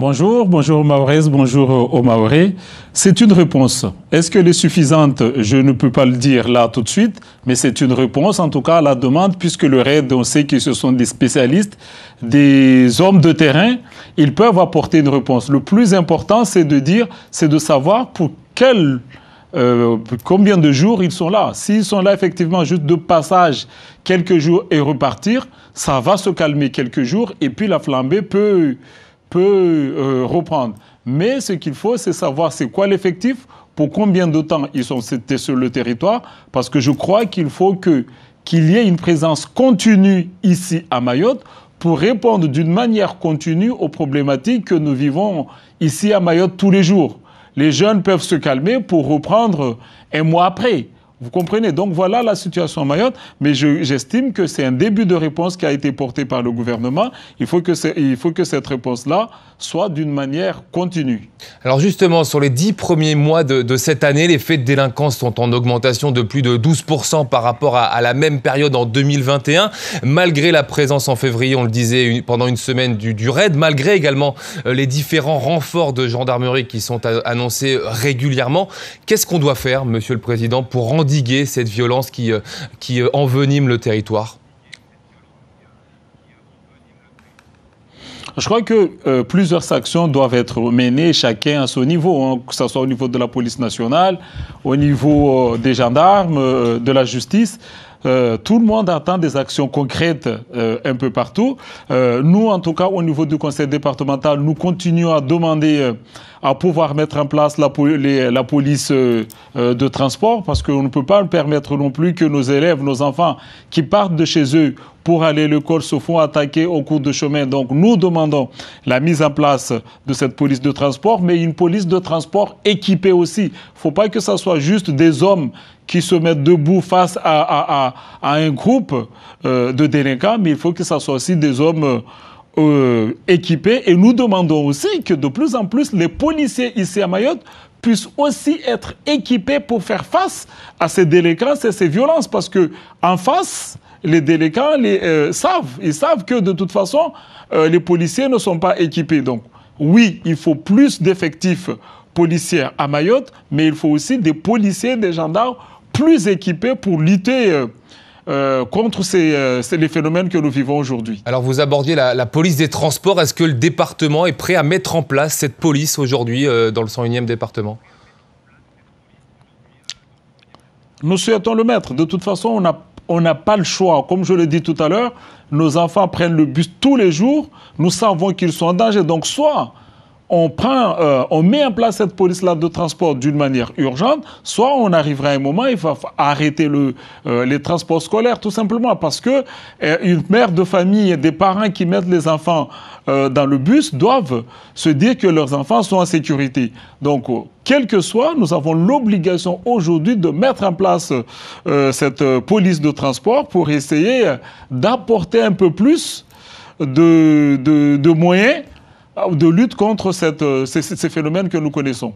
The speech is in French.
Bonjour, bonjour Maorès, bonjour aux Maoré. C'est une réponse. Est-ce qu'elle est suffisante Je ne peux pas le dire là tout de suite, mais c'est une réponse en tout cas à la demande, puisque le RAID, on sait que ce sont des spécialistes, des hommes de terrain, ils peuvent apporter une réponse. Le plus important, c'est de dire, c'est de savoir pour quel... Euh, combien de jours ils sont là. S'ils sont là effectivement juste de passage quelques jours et repartir, ça va se calmer quelques jours et puis la flambée peut, peut euh, reprendre. Mais ce qu'il faut, c'est savoir c'est quoi l'effectif, pour combien de temps ils sont sur le territoire, parce que je crois qu'il faut que qu'il y ait une présence continue ici à Mayotte pour répondre d'une manière continue aux problématiques que nous vivons ici à Mayotte tous les jours. Les jeunes peuvent se calmer pour reprendre un mois après. Vous comprenez Donc voilà la situation en Mayotte, mais j'estime que c'est un début de réponse qui a été porté par le gouvernement. Il faut que, il faut que cette réponse-là soit d'une manière continue. Alors justement, sur les dix premiers mois de, cette année, les faits de délinquance sont en augmentation de plus de 12% par rapport à, la même période en 2021, malgré la présence en février, on le disait, pendant une semaine du, du, raid, malgré également euh, les différents renforts de gendarmerie qui sont annoncés euh, régulièrement. Qu'est-ce qu'on doit faire, Monsieur le Président, pour rendre cette violence qui, euh, qui euh, envenime le territoire Je crois que euh, plusieurs actions doivent être menées, chacun à son niveau, hein, que ce soit au niveau de la police nationale, au niveau des gendarmes, de la justice. Euh, tout le monde attend des actions concrètes euh, un peu partout. Euh, nous, en tout cas, au niveau du conseil départemental, nous continuons à demander à pouvoir mettre en place la, la police de transport parce qu'on ne peut pas permettre non plus que nos élèves, nos enfants qui partent de chez eux pour aller. Le corps se font attaquer au cours de chemin. Donc nous demandons la mise en place de cette police de transport, mais une police de transport équipée aussi. Il ne faut pas que ce soit juste des hommes qui se mettent debout face à, un groupe euh, de délinquants, mais il faut que ce soit aussi des hommes... Euh, équipés. Et nous demandons aussi que de plus en plus les policiers ici à Mayotte puissent aussi être équipés pour faire face à ces délinquances et ces violences. Parce que en face, les délégués euh, savent, ils savent que de toute façon, euh, les policiers ne sont pas équipés. Donc, oui, il faut plus d'effectifs policiers à Mayotte, mais il faut aussi des policiers, des gendarmes plus équipés pour lutter. Euh, contre les phénomènes que nous vivons aujourd'hui. Alors vous abordiez la, la police des transports. Est-ce que le département est prêt à mettre en place cette police aujourd'hui dans le 101e département Nous souhaitons le mettre. De toute façon, on a on n'a pas le choix. Comme je l'ai dit tout à l'heure, nos enfants prennent le bus tous les jours, nous savons qu'ils sont en danger. Donc soit on prend, euh, on met en place cette police-là de transport d'une manière urgente, soit on arrivera à un moment, il va arrêter euh, les transports scolaires, tout simplement, parce que euh, une mère de famille et des parents qui mettent les enfants dans le bus doivent se dire que leurs enfants sont en sécurité. Donc, quel que soit, nous avons l'obligation aujourd'hui de mettre en place cette police de transport pour essayer d'apporter un peu plus de moyens ah, de lutte contre cette, euh, ces phénomènes que nous connaissons.